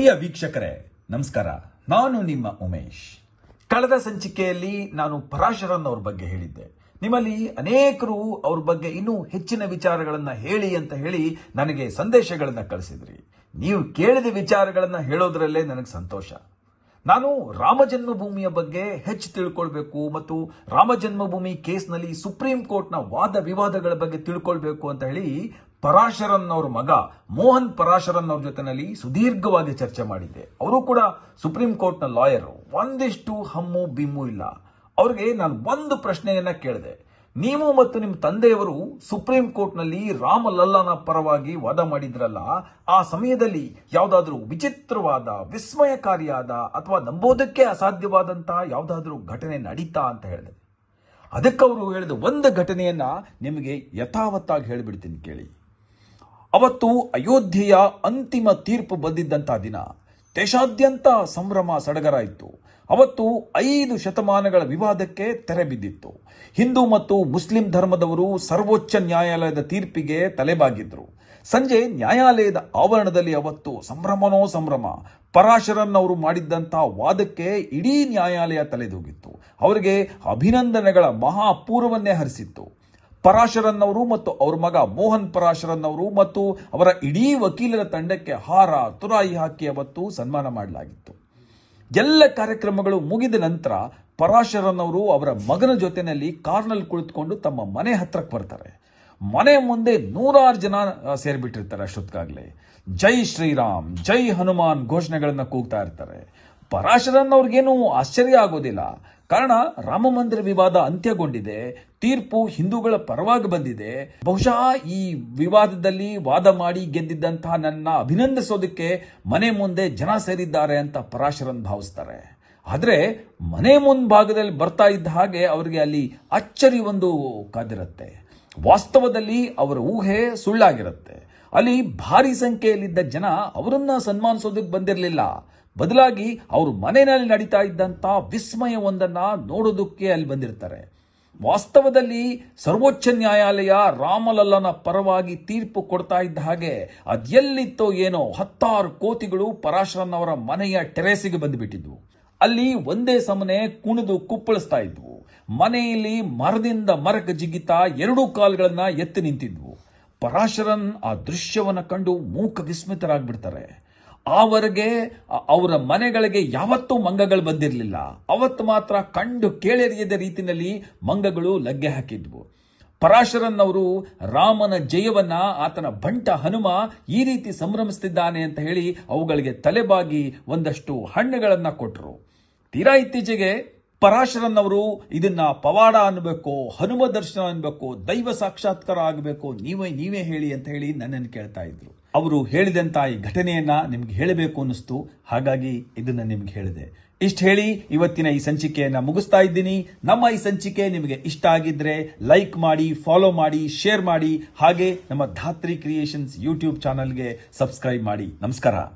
ಪ್ರಿಯ ವೀಕ್ಷಕರೇ ನಮಸ್ಕಾರ ನಾನು ನಿಮ್ಮ ಉಮೇಶ್ ಕಳೆದ ಸಂಚಿಕೆಯಲ್ಲಿ ನಾನು ಪರಾಶರನ್ ಅವ್ರ ಬಗ್ಗೆ ಹೇಳಿದ್ದೆ ನಿಮ್ಮಲ್ಲಿ ಅನೇಕರು ಅವ್ರ ಬಗ್ಗೆ ಇನ್ನೂ ಹೆಚ್ಚಿನ ವಿಚಾರಗಳನ್ನು ಹೇಳಿ ಅಂತ ಹೇಳಿ ನನಗೆ ಸಂದೇಶಗಳನ್ನು ಕಳಿಸಿದ್ರಿ ನೀವು ಕೇಳಿದ ವಿಚಾರಗಳನ್ನು ಹೇಳೋದ್ರಲ್ಲೇ ನನಗೆ ಸಂತೋಷ ನಾನು ರಾಮಜನ್ಮಭೂಮಿಯ ಬಗ್ಗೆ ಹೆಚ್ಚು ತಿಳ್ಕೊಳ್ಬೇಕು ಮತ್ತು ರಾಮಜನ್ಮಭೂಮಿ ಕೇಸ್ನಲ್ಲಿ ಸುಪ್ರೀಂ ಕೋರ್ಟ್ನ ವಾದ ವಿವಾದಗಳ ಬಗ್ಗೆ ತಿಳ್ಕೊಳ್ಬೇಕು ಅಂತ ಹೇಳಿ ಪರಾಶರನ್ ಅವ್ರ ಮಗ ಮೋಹನ್ ಪರಾಶರನ್ ಅವ್ರ ಜೊತೆನಲ್ಲಿ ಸುದೀರ್ಘವಾಗಿ ಚರ್ಚೆ ಮಾಡಿದ್ದೆ ಅವರು ಕೂಡ ಸುಪ್ರೀಂ ಕೋರ್ಟ್ನ ಲಾಯರ್ ಒಂದಿಷ್ಟು ಹಮ್ಮು ಬಿಮ್ಮು ಇಲ್ಲ ಅವ್ರಿಗೆ ನಾನು ಒಂದು ಪ್ರಶ್ನೆಯನ್ನ ಕೇಳಿದೆ ನೀವು ಮತ್ತು ನಿಮ್ಮ ತಂದೆಯವರು ಸುಪ್ರೀಂ ಕೋರ್ಟ್ನಲ್ಲಿ ರಾಮಲಲ್ಲನ ಪರವಾಗಿ ವಾದ ಮಾಡಿದ್ರಲ್ಲ ಆ ಸಮಯದಲ್ಲಿ ಯಾವುದಾದ್ರೂ ವಿಚಿತ್ರವಾದ ವಿಸ್ಮಯಕಾರಿಯಾದ ಅಥವಾ ನಂಬೋದಕ್ಕೆ ಅಸಾಧ್ಯವಾದಂತಹ ಯಾವುದಾದ್ರೂ ಘಟನೆ ನಡೀತಾ ಅಂತ ಹೇಳಿದೆ ಅದಕ್ಕವರು ಹೇಳಿದ ಒಂದು ಘಟನೆಯನ್ನ ನಿಮಗೆ ಯಥಾವತ್ತಾಗಿ ಹೇಳಿಬಿಡ್ತೀನಿ ಕೇಳಿ ಅವತ್ತು ಅಯೋಧ್ಯೆಯ ಅಂತಿಮ ತೀರ್ಪು ಬಂದಿದ್ದಂಥ ದಿನ ದೇಶಾದ್ಯಂತ ಸಂಭ್ರಮ ಸಡಗರ ಇತ್ತು ಅವತ್ತು ಐದು ಶತಮಾನಗಳ ವಿವಾದಕ್ಕೆ ತೆರೆ ಬಿದ್ದಿತ್ತು ಹಿಂದೂ ಮತ್ತು ಮುಸ್ಲಿಂ ಧರ್ಮದವರು ಸರ್ವೋಚ್ಚ ನ್ಯಾಯಾಲಯದ ತೀರ್ಪಿಗೆ ತಲೆಬಾಗಿದ್ರು ಸಂಜೆ ನ್ಯಾಯಾಲಯದ ಆವರಣದಲ್ಲಿ ಅವತ್ತು ಸಂಭ್ರಮನೋ ಸಂಭ್ರಮ ಪರಾಶರನ್ ಅವರು ಮಾಡಿದ್ದಂಥ ವಾದಕ್ಕೆ ಇಡೀ ನ್ಯಾಯಾಲಯ ತಲೆದೂಗಿತ್ತು ಅವರಿಗೆ ಅಭಿನಂದನೆಗಳ ಮಹಾಪೂರ್ವವನ್ನೇ ಹರಿಸಿತ್ತು ಪರಾಶರನ್ ಅವರು ಮತ್ತು ಅವ್ರ ಮಗ ಮೋಹನ್ ಪರಾಶರನ್ ಅವರು ಮತ್ತು ಅವರ ಇಡೀ ವಕೀಲರ ತಂಡಕ್ಕೆ ಹಾರ ತುರಾಯಿ ಹಾಕಿ ಅವತ್ತು ಸನ್ಮಾನ ಮಾಡಲಾಗಿತ್ತು ಎಲ್ಲ ಕಾರ್ಯಕ್ರಮಗಳು ಮುಗಿದ ನಂತರ ಪರಾಶರನ್ ಅವರು ಅವರ ಮಗನ ಜೊತೆಯಲ್ಲಿ ಕಾರ್ನಲ್ಲಿ ಕುಳಿತುಕೊಂಡು ತಮ್ಮ ಮನೆ ಹತ್ರಕ್ಕೆ ಬರ್ತಾರೆ ಮನೆ ಮುಂದೆ ನೂರಾರು ಜನ ಸೇರಿಬಿಟ್ಟಿರ್ತಾರೆ ಅಷ್ಟೊತ್ತಾಗಲೇ ಜೈ ಶ್ರೀರಾಮ್ ಜೈ ಹನುಮಾನ್ ಘೋಷಣೆಗಳನ್ನು ಕೂಗ್ತಾ ಇರ್ತಾರೆ ಪರಾಶರನ್ ಅವ್ರಿಗೇನು ಆಶ್ಚರ್ಯ ಆಗೋದಿಲ್ಲ ಕಾರಣ ರಾಮ ಮಂದಿರ ವಿವಾದ ಅಂತ್ಯಗೊಂಡಿದೆ ತೀರ್ಪು ಹಿಂದೂಗಳ ಪರವಾಗಿ ಬಂದಿದೆ ಬಹುಶಃ ಈ ವಿವಾದದಲ್ಲಿ ವಾದ ಮಾಡಿ ಗೆದ್ದಿದ್ದಂತಹ ನನ್ನ ಅಭಿನಂದಿಸೋದಕ್ಕೆ ಮನೆ ಮುಂದೆ ಜನ ಸೇರಿದ್ದಾರೆ ಅಂತ ಪರಾಶರನ್ ಭಾವಿಸ್ತಾರೆ ಆದರೆ ಮನೆ ಮುಂಭಾಗದಲ್ಲಿ ಬರ್ತಾ ಇದ್ದ ಹಾಗೆ ಅವರಿಗೆ ಅಲ್ಲಿ ಅಚ್ಚರಿ ಒಂದು ಕಾದಿರುತ್ತೆ ವಾಸ್ತವದಲ್ಲಿ ಅವರ ಊಹೆ ಸುಳ್ಳಾಗಿರುತ್ತೆ ಅಲ್ಲಿ ಭಾರಿ ಸಂಖ್ಯೆಯಲ್ಲಿದ್ದ ಜನ ಅವರನ್ನ ಸನ್ಮಾನಿಸೋದಕ್ಕೆ ಬಂದಿರಲಿಲ್ಲ ಬದಲಾಗಿ ಅವರು ಮನೆಯಲ್ಲಿ ನಡೀತಾ ಇದ್ದಂಥ ವಿಸ್ಮಯವೊಂದನ್ನು ನೋಡೋದಕ್ಕೆ ಅಲ್ಲಿ ಬಂದಿರ್ತಾರೆ ವಾಸ್ತವದಲ್ಲಿ ಸರ್ವೋಚ್ಚ ನ್ಯಾಯಾಲಯ ರಾಮಲಲ್ಲನ ಪರವಾಗಿ ತೀರ್ಪು ಕೊಡ್ತಾ ಇದ್ದ ಹಾಗೆ ಅದೆಲ್ಲಿತ್ತೋ ಏನೋ ಹತ್ತಾರು ಕೋತಿಗಳು ಪರಾಶರನವರ ಮನೆಯ ಟೆರೆಸಿಗೆ ಬಂದುಬಿಟ್ಟಿದ್ವು ಅಲ್ಲಿ ಒಂದೇ ಸಮನೆ ಕುಣಿದು ಕುಪ್ಪಳಿಸ್ತಾ ಇದ್ವು ಮನೆಯಲ್ಲಿ ಮರದಿಂದ ಮರಕ್ಕೆ ಜಿಗಿತಾ ಎರಡೂ ಕಾಲುಗಳನ್ನ ಎತ್ತಿ ನಿಂತಿದ್ವು ಪರಾಶರನ್ ಆ ದೃಶ್ಯವನ್ನು ಕಂಡು ಮೂಕ ವಿಸ್ಮಿತರಾಗ್ಬಿಡ್ತಾರೆ ಆವರೆಗೆ ಅವರ ಮನೆಗಳಿಗೆ ಯಾವತ್ತೂ ಮಂಗಗಳು ಬಂದಿರಲಿಲ್ಲ ಅವತ್ತು ಮಾತ್ರ ಕಂಡು ಕೇಳರಿಯದ ರೀತಿಯಲ್ಲಿ ಮಂಗಗಳು ಲಗ್ಗೆ ಹಾಕಿದ್ವು ಪರಾಶರನ್ ಅವರು ರಾಮನ ಜಯವನ್ನ ಆತನ ಬಂಟ ಹನುಮ ಈ ರೀತಿ ಸಂಭ್ರಮಿಸ್ತಿದ್ದಾನೆ ಅಂತ ಹೇಳಿ ಅವುಗಳಿಗೆ ತಲೆಬಾಗಿ ಒಂದಷ್ಟು ಹಣ್ಣುಗಳನ್ನು ಕೊಟ್ಟರು ತೀರಾ ಇತ್ತೀಚೆಗೆ ಪರಾಶರನ್ ಅವರು ಇದನ್ನ ಪವಾಡ ಅನ್ಬೇಕು ಹನುಮ ದರ್ಶನ ಅನ್ಬೇಕು ದೈವ ಸಾಕ್ಷಾತ್ಕಾರ ಆಗಬೇಕು ನೀವೇ ನೀವೇ ಹೇಳಿ ಅಂತ ಹೇಳಿ ನನ್ನನ್ನು ಕೇಳ್ತಾ ಇದ್ರು ಅವರು ಹೇಳಿದಂತ ಈ ಘಟನೆಯನ್ನ ನಿಮ್ಗೆ ಹೇಳಬೇಕು ಅನ್ನಿಸ್ತು ಹಾಗಾಗಿ ಇದನ್ನ ನಿಮ್ಗೆ ಹೇಳಿದೆ ಇಷ್ಟು ಹೇಳಿ ಇವತ್ತಿನ ಈ ಸಂಚಿಕೆಯನ್ನ ಮುಗಿಸ್ತಾ ಇದ್ದೀನಿ ನಮ್ಮ ಈ ಸಂಚಿಕೆ ನಿಮಗೆ ಇಷ್ಟ ಆಗಿದ್ರೆ ಲೈಕ್ ಮಾಡಿ ಫಾಲೋ ಮಾಡಿ ಶೇರ್ ಮಾಡಿ ಹಾಗೆ ನಮ್ಮ ಧಾತ್ರಿ ಕ್ರಿಯೇಷನ್ಸ್ ಯೂಟ್ಯೂಬ್ ಚಾನಲ್ಗೆ ಸಬ್ಸ್ಕ್ರೈಬ್ ಮಾಡಿ ನಮಸ್ಕಾರ